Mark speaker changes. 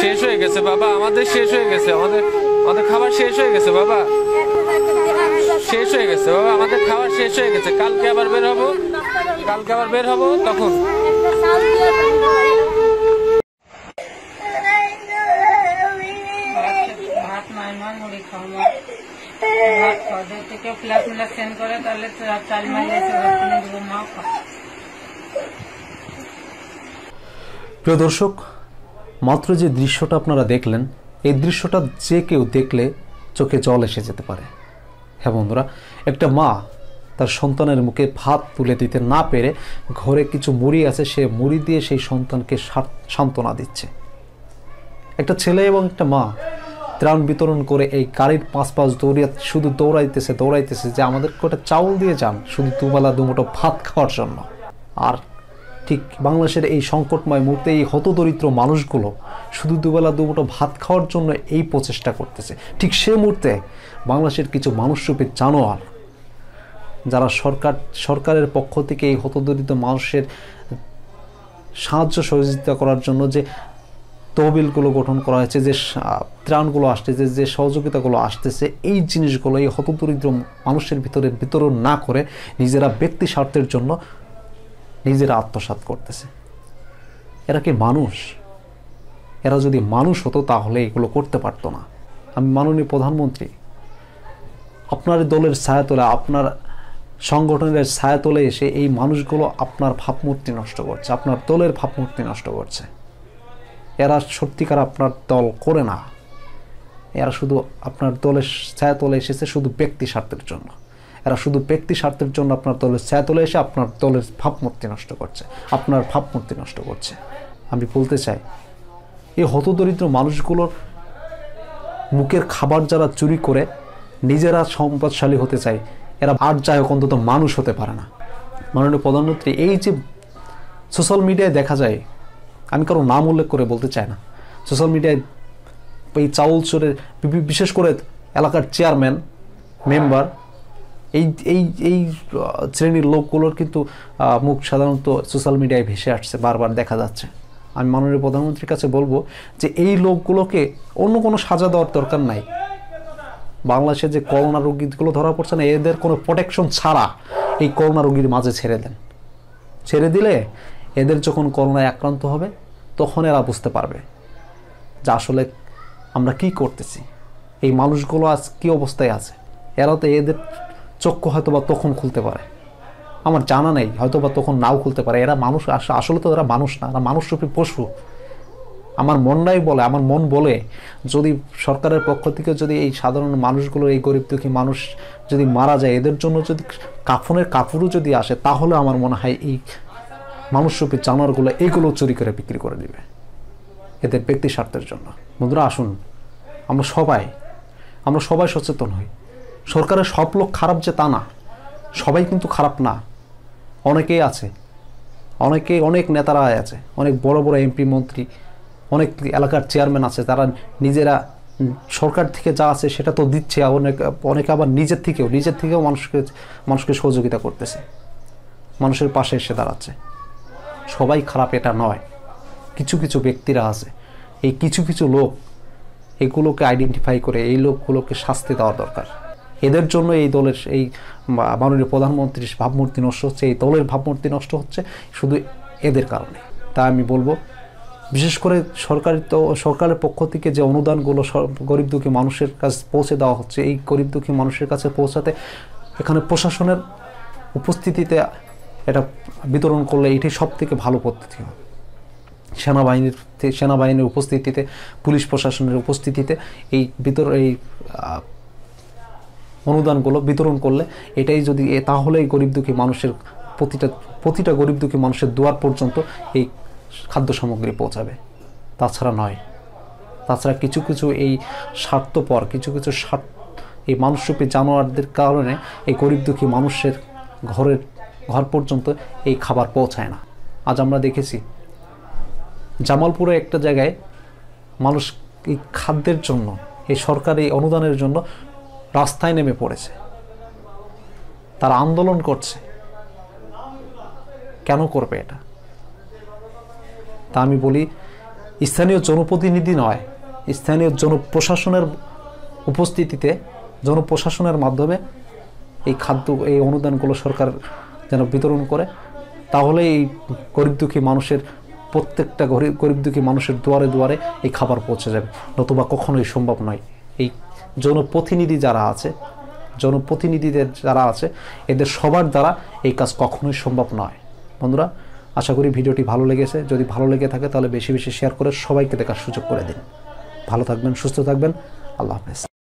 Speaker 1: শেষ হয়ে গেছে বাবা আমাদের শেষ হয়ে গেছে আমাদের আমাদের খাবার শেষ হয়ে গেছে বাবা শেষ হয়ে গেছে বাবা আমাদের খাবার শেষ হয়ে গেছে কালকে আবার বের হবো কালকে আবার বের হবো তখন কেউ ফ্ল্যাট মিলাস সেন্ড করে তাহলে চাল মাল মাও খাওয়া প্রিয় দর্শক মাত্র যে দৃশ্যটা আপনারা দেখলেন এই দৃশ্যটা যে কেউ দেখলে চোখে জল এসে যেতে পারে হ্যাঁ বন্ধুরা একটা মা তার সন্তানের মুখে ভাত তুলে দিতে না পেরে ঘরে কিছু মুড়ি আছে সে মুড়ি দিয়ে সেই সন্তানকে সান্ত্বনা দিচ্ছে একটা ছেলে এবং একটা মা ত্রাণ বিতরণ করে এই গাড়ির পাঁচ পাঁচ দৌড়িয়া শুধু দৌড়াইতেছে দৌড়াইতেছে যে আমাদের কটা চাউল দিয়ে যান শুধু দুবেলা দুমোটো ভাত খাওয়ার জন্য আর ঠিক বাংলাদেশের এই সংকটময় মুহূর্তে এই হতদরিদ্র মানুষগুলো শুধু দুবেলা দুমুটো ভাত খাওয়ার জন্য এই প্রচেষ্টা করতেছে ঠিক সে মুহূর্তে বাংলাদেশের কিছু মানুষরূপী জানোয়ার যারা সরকার সরকারের পক্ষ থেকে এই হতদরিদ্র মানুষের সাহায্য সহযোগিতা করার জন্য যে তহবিলগুলো গঠন করা হয়েছে যে ত্রাণগুলো আসতেছে যে সহযোগিতাগুলো আসতেছে এই জিনিসগুলো এই হতদরিদ্র মানুষের ভিতরে বিতরণ না করে নিজেরা ব্যক্তি স্বার্থের জন্য নিজেরা আত্মসাত করতেছে এরা কি মানুষ এরা যদি মানুষ হতো তাহলে এগুলো করতে পারতো না আমি মাননীয় প্রধানমন্ত্রী আপনার দলের ছায়া ছায়াতলে আপনার সংগঠনের ছায়া তোলে এসে এই মানুষগুলো আপনার ভাবমূর্তি নষ্ট করছে আপনার দলের ভাবমূর্তি নষ্ট করছে এরা সত্যিকার আপনার দল করে না এরা শুধু আপনার দলের ছায়া তোলে এসেছে শুধু ব্যক্তি স্বার্থের জন্য এরা শুধু ব্যক্তি স্বার্থের জন্য আপনার দলের ছায়াতলে এসে আপনার দলের ভাবমূর্তি নষ্ট করছে আপনার ভাবমূর্তি নষ্ট করছে আমি বলতে চাই এই হতদরিদ্র মানুষগুলোর মুখের খাবার যারা চুরি করে নিজেরা সম্পদশালী হতে চায় এরা আর যাই হোক অন্তত মানুষ হতে পারে না মাননীয় প্রধানমন্ত্রী এই যে সোশ্যাল মিডিয়ায় দেখা যায় আমি কারো নাম উল্লেখ করে বলতে চাই না সোশ্যাল মিডিয়ায় এই চাউল চোরের বিশেষ করে এলাকার চেয়ারম্যান মেম্বার এই এই এই শ্রেণীর লোকগুলোর কিন্তু মুখ সাধারণত সোশ্যাল মিডিয়ায় ভেসে আসছে বারবার দেখা যাচ্ছে আমি মাননীয় প্রধানমন্ত্রীর কাছে বলবো যে এই লোকগুলোকে অন্য কোনো সাজা দেওয়ার দরকার নাই বাংলাদেশে যে করোনা রোগীগুলো ধরা পড়ছে না এদের কোনো প্রোটেকশন ছাড়া এই করোনা রোগীর মাঝে ছেড়ে দেন ছেড়ে দিলে এদের যখন করোনায় আক্রান্ত হবে তখন এরা বুঝতে পারবে যে আসলে আমরা কি করতেছি এই মানুষগুলো আজ কী অবস্থায় আছে এরা তো এদের চক্ষু হয়তো বা তখন খুলতে পারে আমার জানা নেই হয়তো বা তখন নাও খুলতে পারে এরা মানুষ আসলে তো এরা মানুষ না এরা মানুষরূপী পশু আমার মনটাই বলে আমার মন বলে যদি সরকারের পক্ষ থেকে যদি এই সাধারণ মানুষগুলো এই গরিব দুঃখী মানুষ যদি মারা যায় এদের জন্য যদি কাফনের কাপড়ও যদি আসে তাহলে আমার মনে হয় এই মানুষরূপী জানোয়ারগুলো এইগুলো চুরি করে বিক্রি করে দিবে এদের ব্যক্তি স্বার্থের জন্য বন্ধুরা আসুন আমরা সবাই আমরা সবাই সচেতন হই সরকারের সব লোক খারাপ যে তা না সবাই কিন্তু খারাপ না অনেকেই আছে অনেকে অনেক নেতারা আছে অনেক বড় বড় এমপি মন্ত্রী অনেক এলাকার চেয়ারম্যান আছে তারা নিজেরা সরকার থেকে যা আছে সেটা তো দিচ্ছে অনেক অনেকে আবার নিজের থেকেও নিজের থেকেও মানুষকে মানুষকে সহযোগিতা করতেছে মানুষের পাশে এসে দাঁড়াচ্ছে সবাই খারাপ এটা নয় কিছু কিছু ব্যক্তিরা আছে এই কিছু কিছু লোক এগুলোকে আইডেন্টিফাই করে এই লোকগুলোকে শাস্তি দেওয়া দরকার এদের জন্য এই দলের এই মাননীয় প্রধানমন্ত্রীর ভাবমূর্তি নষ্ট হচ্ছে এই দলের ভাবমূর্তি নষ্ট হচ্ছে শুধু এদের কারণে তাই আমি বলবো বিশেষ করে সরকারি তো সরকারের পক্ষ থেকে যে অনুদানগুলো গরিব দুঃখী মানুষের কাছে পৌঁছে দেওয়া হচ্ছে এই গরিব দুঃখী মানুষের কাছে পৌঁছাতে এখানে প্রশাসনের উপস্থিতিতে এটা বিতরণ করলে এটি সব থেকে ভালো পদ্ধতি হয় সেনাবাহিনীর সেনাবাহিনীর উপস্থিতিতে পুলিশ প্রশাসনের উপস্থিতিতে এই বিতর এই অনুদানগুলো বিতরণ করলে এটাই যদি তাহলেই গরিব দুঃখী মানুষের প্রতিটা প্রতিটা গরিব দুঃখী মানুষের দুয়ার পর্যন্ত এই খাদ্য সামগ্রী পৌঁছাবে তাছাড়া নয় তাছাড়া কিছু কিছু এই স্বার্থপর কিছু কিছু স্বার্থ এই মানুষরূপী জানোয়ারদের কারণে এই গরিব দুঃখী মানুষের ঘরের ঘর পর্যন্ত এই খাবার পৌঁছায় না আজ আমরা দেখেছি জামালপুরে একটা জায়গায় মানুষ এই খাদ্যের জন্য এই সরকারি অনুদানের জন্য রাস্তায় নেমে পড়েছে তারা আন্দোলন করছে কেন করবে এটা তা আমি বলি স্থানীয় জনপ্রতিনিধি নয় স্থানীয় জনপ্রশাসনের উপস্থিতিতে জনপ্রশাসনের মাধ্যমে এই খাদ্য এই অনুদানগুলো সরকার যেন বিতরণ করে তাহলে এই গরিব দুঃখী মানুষের প্রত্যেকটা গরিব দুঃখী মানুষের দুয়ারে দুয়ারে এই খাবার পৌঁছে যাবে নতুবা কখনোই সম্ভব নয় এই জনপ্রতিনিধি যারা আছে জনপ্রতিনিধিদের যারা আছে এদের সবার দ্বারা এই কাজ কখনোই সম্ভব নয় বন্ধুরা আশা করি ভিডিওটি ভালো লেগেছে যদি ভালো লেগে থাকে তাহলে বেশি বেশি শেয়ার করে সবাইকে দেখার সুযোগ করে দিন ভালো থাকবেন সুস্থ থাকবেন আল্লাহ হাফেজ